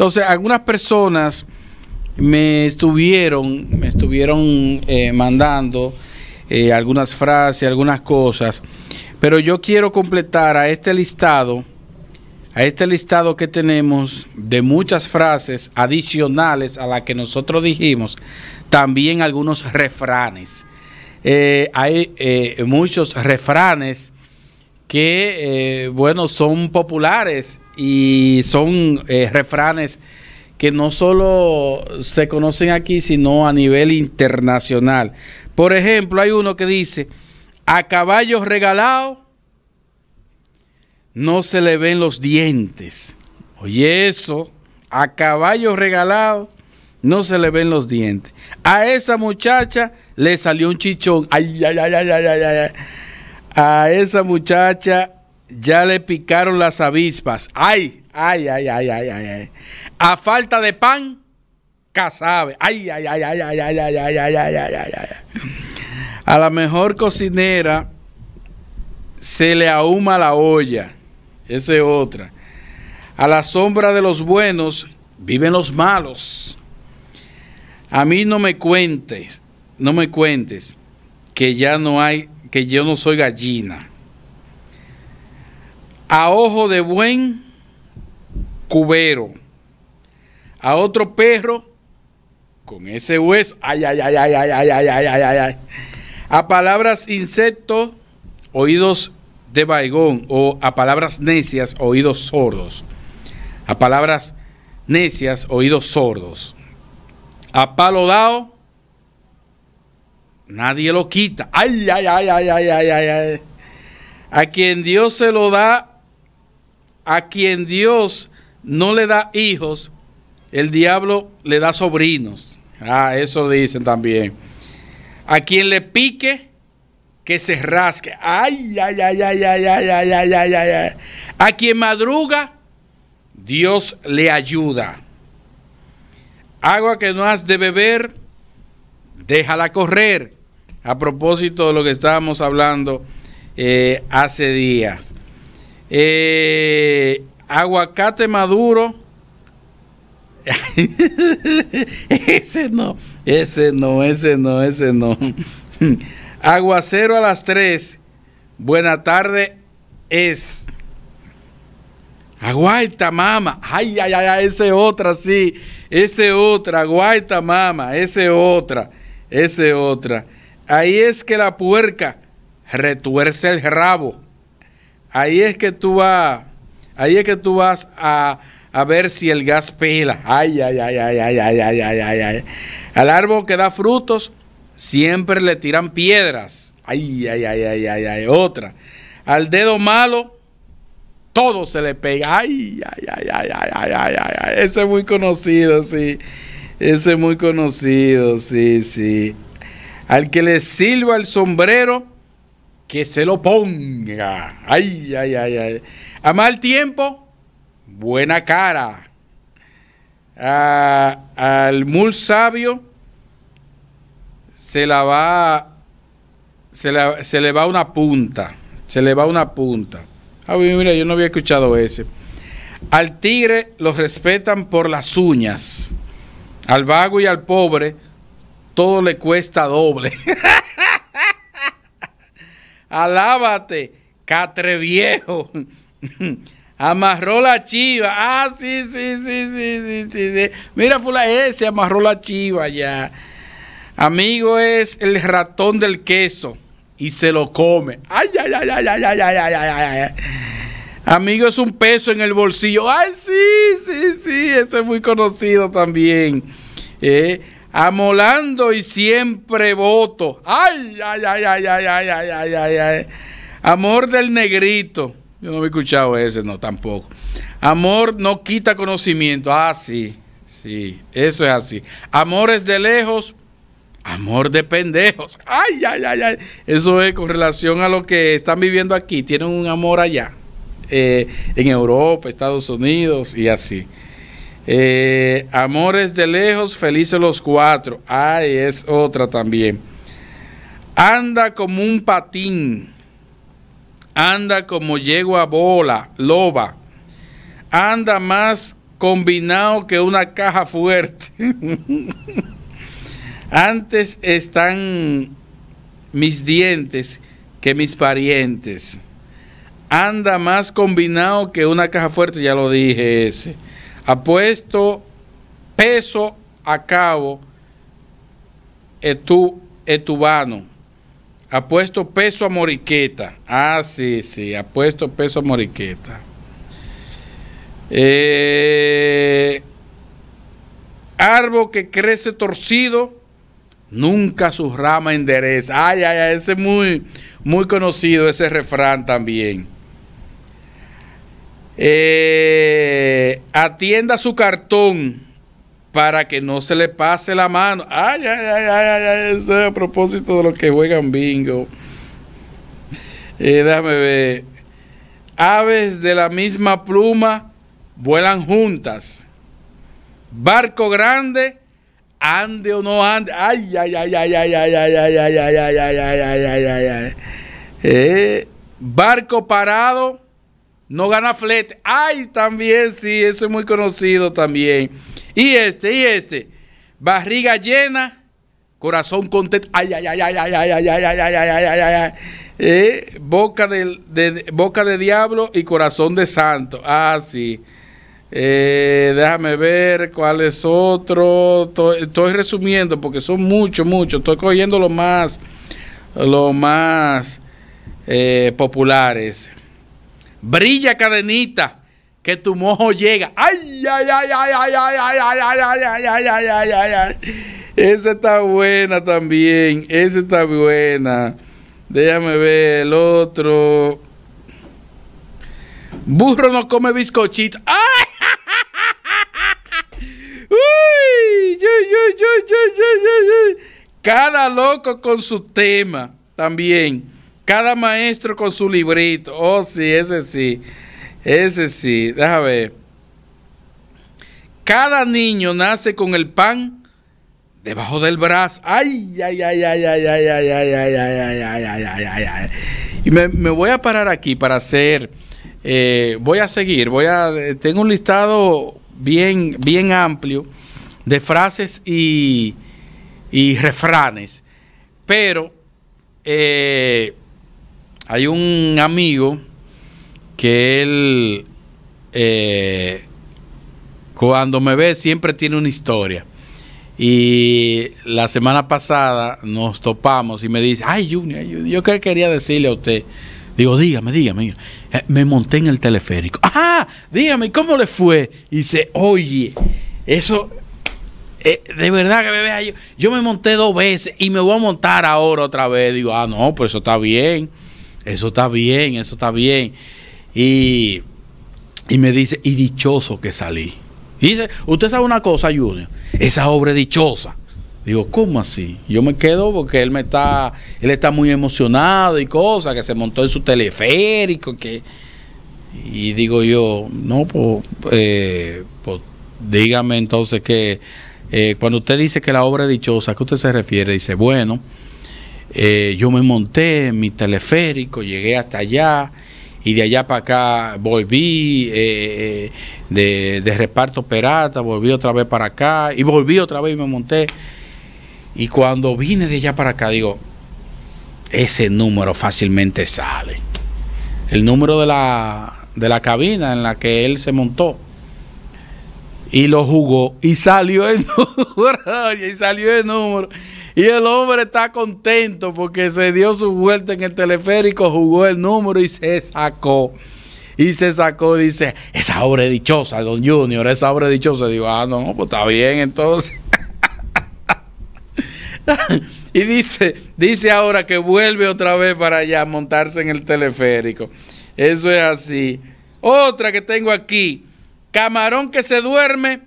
Entonces, algunas personas me estuvieron, me estuvieron eh, mandando eh, algunas frases, algunas cosas, pero yo quiero completar a este listado, a este listado que tenemos de muchas frases adicionales a las que nosotros dijimos, también algunos refranes. Eh, hay muchos refranes que, bueno, son populares y son eh, refranes que no solo se conocen aquí, sino a nivel internacional. Por ejemplo, hay uno que dice, a caballos regalados no se le ven los dientes. Oye eso, a caballos regalados no se le ven los dientes. A esa muchacha le salió un chichón. ay, ay, ay, ay, ay. A esa muchacha ya le picaron las avispas. Ay, ay, ay, ay, ay, ay, A falta de pan, casabe. Ay, ay, ay, ay, ay, ay, ay, ay, ay, ay, ay, ay, ay. A la mejor cocinera se le ahuma la olla. Esa es otra. A la sombra de los buenos viven los malos. A mí no me cuentes, no me cuentes que ya no hay, que yo no soy gallina a ojo de buen cubero, a otro perro con ese hueso, ay, ay, ay, ay, ay, ay, ay, ay, ay, ay, a palabras insecto, oídos de baigón, o a palabras necias, oídos sordos, a palabras necias, oídos sordos, a palo dado, nadie lo quita, ay, ay, ay, ay, ay, ay, ay, a quien Dios se lo da, a quien Dios no le da hijos, el diablo le da sobrinos. Ah, eso dicen también. A quien le pique, que se rasque. Ay, ay, ay, ay, ay, ay, ay, ay, ay, A quien madruga, Dios le ayuda. Agua que no has de beber, déjala correr. A propósito de lo que estábamos hablando eh, hace días. Eh, aguacate maduro. ese no, ese no, ese no, ese no. Aguacero a las 3. Buena tarde es. Aguaita mama. Ay, ay, ay, ay, ese otra, sí. Ese otra, aguaita mama. Ese otra, ese otra. Ahí es que la puerca retuerce el rabo. Ahí es que tú vas, ahí es que tú vas a, ver si el gas pela. Ay, ay, ay, ay, ay, ay, ay, ay, Al árbol que da frutos siempre le tiran piedras. Ay, ay, ay, ay, ay, ay. Otra. Al dedo malo todo se le pega. Ay, ay, ay, ay, ay, ay, ay, ay. Ese es muy conocido, sí. Ese es muy conocido, sí, sí. Al que le silba el sombrero que se lo ponga. Ay, ay, ay, ay. A mal tiempo, buena cara. al muy sabio se la va, se, le va una punta. Se le va una punta. ¡Ay, ah, mira, yo no había escuchado ese. Al tigre los respetan por las uñas. Al vago y al pobre todo le cuesta doble. alábate, catre viejo. Amarró la chiva. Ah, sí, sí, sí, sí, sí, sí. sí. Mira, fula ese, amarró la chiva ya. Amigo es el ratón del queso y se lo come. Ay, ay, ay, ay, ay, ay, ay, ay, ay, ay. Amigo es un peso en el bolsillo. Ay, sí, sí, sí, ese es muy conocido también. Eh, amolando y siempre voto. Ay, ay, ay, ay, ay, ay, ay, ay, ay, ay. Amor del negrito. Yo no he escuchado ese, no, tampoco. Amor no quita conocimiento. Ah, sí, sí, eso es así. Amores de lejos, amor de pendejos. Ay, ay, ay, ay. Eso es con relación a lo que están viviendo aquí. Tienen un amor allá, eh, en Europa, Estados Unidos y así. Eh, amores de lejos, felices los cuatro. Ay, ah, es otra también. Anda como un patín. Anda como yegua bola, loba. Anda más combinado que una caja fuerte. Antes están mis dientes que mis parientes. Anda más combinado que una caja fuerte, ya lo dije ese ha puesto peso a cabo etu, etubano, ha puesto peso a Moriqueta. Ah, sí, sí, ha puesto peso a Moriqueta. Eh, árbol que crece torcido, nunca su rama endereza. Ay, ay, ay, ese es muy, muy conocido, ese refrán también atienda su cartón para que no se le pase la mano. Ay, ay, ay, ay, ay, eso es a propósito de los que juegan bingo. Eh, déjame ver. Aves de la misma pluma vuelan juntas. Barco grande, ande o no ande. Ay, ay, ay, ay, ay, ay, ay, ay, ay, ay, ay, ay, ay, ay, ay, ay. Barco parado no gana flete. Ay, también, sí, Eso es muy conocido también. Y este, y este. Barriga llena, corazón contento. Ay, ay, ay, ay, ay, ay, ay, ay, ay, ay, ay, ay, ay, boca, de, boca de diablo y corazón de santo. Ah, sí. déjame ver cuál es otro. Estoy, resumiendo porque son muchos, muchos. Estoy cogiendo los más, los más populares. Brilla cadenita, que tu mojo llega. Ay, ay, ay, ay, ay, ay, ay, ay, ay, ay, ay, ay, ay, ay, ay. Esa está buena también. Esa está buena. Déjame ver el otro. Burro no come bizcochito. ¡Ay! ¡Uy! Cada loco con su tema también. Cada maestro con su librito. Oh, sí, ese sí. Ese sí. Déjame ver. Cada niño nace con el pan debajo del brazo. Ay, ay, ay, ay, ay, ay, ay, ay, ay, ay, ay, ay, ay, ay, ay. Y me, voy a parar aquí para hacer. voy a seguir. Voy a. Tengo un listado bien, bien amplio de frases y, y refranes. Pero eh, hay un amigo que él, eh, cuando me ve, siempre tiene una historia. Y la semana pasada nos topamos y me dice, ay Junior, yo quería decirle a usted. Digo, dígame, dígame. Eh, me monté en el teleférico. ah dígame, ¿cómo le fue? Y dice, oye, eso, eh, de verdad que me vea yo. Yo me monté dos veces y me voy a montar ahora otra vez. Digo, ah, no, pues eso está bien. Eso está bien, eso está bien. Y, me dice, y dichoso que salí. dice, usted sabe una cosa, Junior, esa obra es dichosa. Digo, ¿cómo así? Yo me quedo porque él me está, él está muy emocionado y cosas, que se montó en su teleférico, que... Y digo yo, no, pues, eh, pues dígame entonces que eh, cuando usted dice que la obra es dichosa, ¿a qué usted se refiere? Dice, bueno, eh, yo me monté en mi teleférico, llegué hasta allá y de allá para acá volví eh, eh, de, de, reparto perata, volví otra vez para acá y volví otra vez y me monté. Y cuando vine de allá para acá, digo, ese número fácilmente sale. El número de la, de la cabina en la que él se montó y lo jugó y salió el número y salió el número y el hombre está contento porque se dio su vuelta en el teleférico, jugó el número y se sacó. Y se sacó, dice, esa obra es dichosa, don Junior, esa obra es dichosa. Digo, ah, no, pues está bien entonces. y dice, dice ahora que vuelve otra vez para allá a montarse en el teleférico. Eso es así. Otra que tengo aquí, camarón que se duerme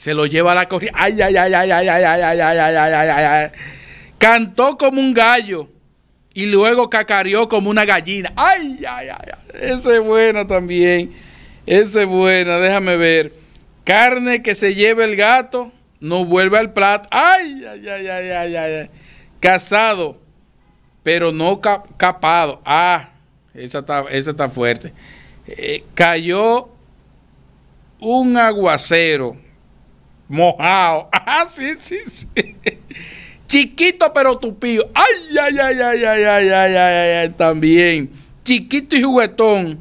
se lo lleva a la corriente. Ay, ay, ay, ay, ay, ay, ay, ay, ay, ay, ay, Cantó como un gallo y luego cacareó como una gallina. Ay, ay, ay, ese es bueno también. Ese es bueno, déjame ver. Carne que se lleva el gato, no vuelve al plato. Ay, ay, ay, ay, ay, ay. Casado, pero no capado. Ah, esa está, fuerte. cayó un aguacero mojado. Ah, sí, sí, sí. Chiquito pero tupido. Ay, ay, ay, ay, ay, ay, ay, ay, también. Chiquito y juguetón.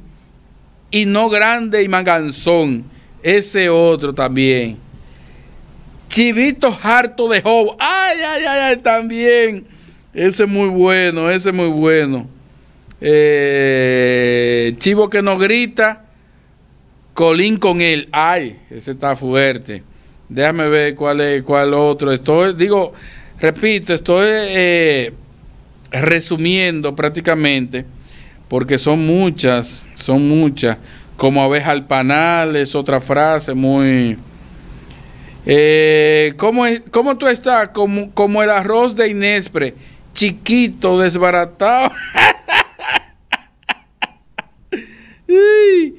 Y no grande y manganzón. Ese otro también. Chivito harto de jobo. Ay, ay, ay, ay, también. Ese es muy bueno, ese es muy bueno. chivo que no grita. Colín con él. Ay, ese está fuerte. Déjame ver cuál es cuál otro. Estoy, digo, repito, estoy eh, resumiendo prácticamente, porque son muchas, son muchas. Como abeja al panal es otra frase muy. Eh, ¿cómo, tú estás? Como, el arroz de Inespre, chiquito, desbaratado.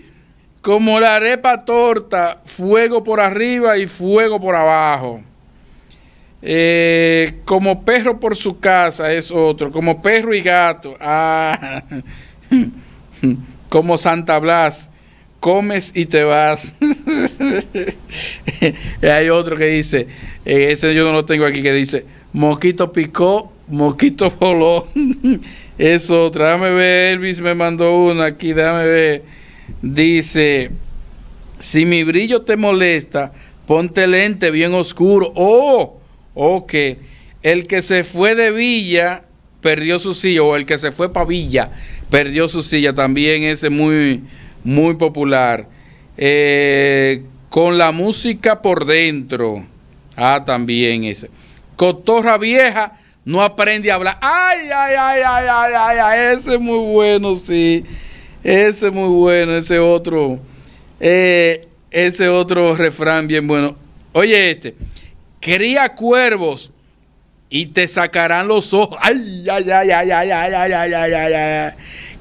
como la arepa torta, fuego por arriba y fuego por abajo. Eh, como perro por su casa es otro, como perro y gato. Ah, como Santa Blas, comes y te vas. Hay otro que dice, eh, ese yo no lo tengo aquí, que dice, Mosquito picó, moquito voló. es otra, déjame ver, Elvis me mandó una aquí, Dame ver. Dice si mi brillo te molesta, ponte lente bien oscuro. Oh, Ok. Oh, el que se fue de villa perdió su silla, o el que se fue para villa perdió su silla, también ese muy, muy popular. Eh, con la música por dentro. Ah, también ese. Cotorra vieja no aprende a hablar. Ay, ay, ay, ay, ay, ay, ay. ese es muy bueno, sí. Ese es muy bueno, ese otro ese otro refrán bien bueno. Oye, este. Cría cuervos y te sacarán los ojos. Ay, ay, ay, ay, ay, ay, ay,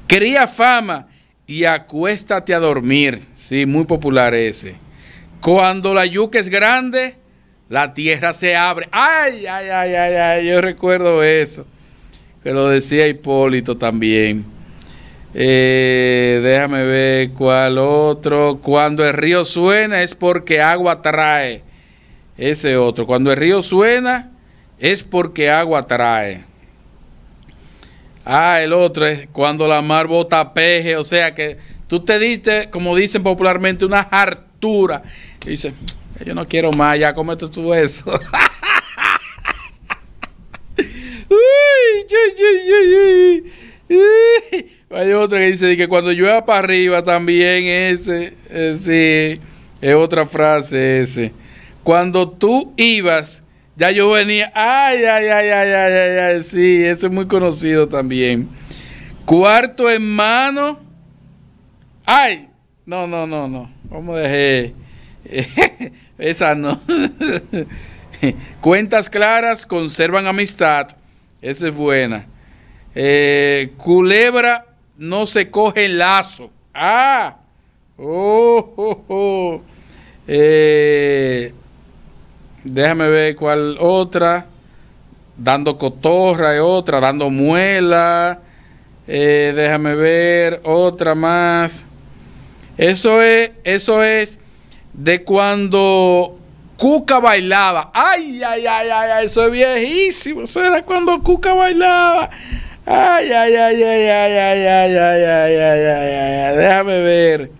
Cría fama y acuéstate a dormir. Sí, muy popular ese. Cuando la yuca es grande, la tierra se abre. Ay, ay, ay, ay, ay. Yo recuerdo eso. Que lo decía Hipólito también. Eh, déjame ver cuál otro. Cuando el río suena es porque agua trae. Ese otro. Cuando el río suena es porque agua trae. Ah, el otro es cuando la mar bota peje. O sea que tú te diste, como dicen popularmente, una hartura. dice, yo no quiero más, ya comete tú eso. Hay otra que dice que cuando llueva para arriba también ese, eh, sí, es otra frase ese. Cuando tú ibas, ya yo venía, ay, ay, ay, ay, ay, ay, ay, sí, ese es muy conocido también. Cuarto en mano, ay, no, no, no, no, vamos dejé, esa no. Cuentas claras conservan amistad, esa es buena. Eh, culebra no se coge el lazo. Ah, oh, oh, oh. Eh, déjame ver cuál otra. Dando cotorra y otra, dando muela. Eh, déjame ver otra más. Eso es, eso es de cuando Cuca bailaba. Ay, ay, ay, ay, eso es viejísimo. Eso era cuando Cuca bailaba. Ay, ay, ay, ay, ay, ay, ay, ay, ay, ay, ay, ay, déjame ver.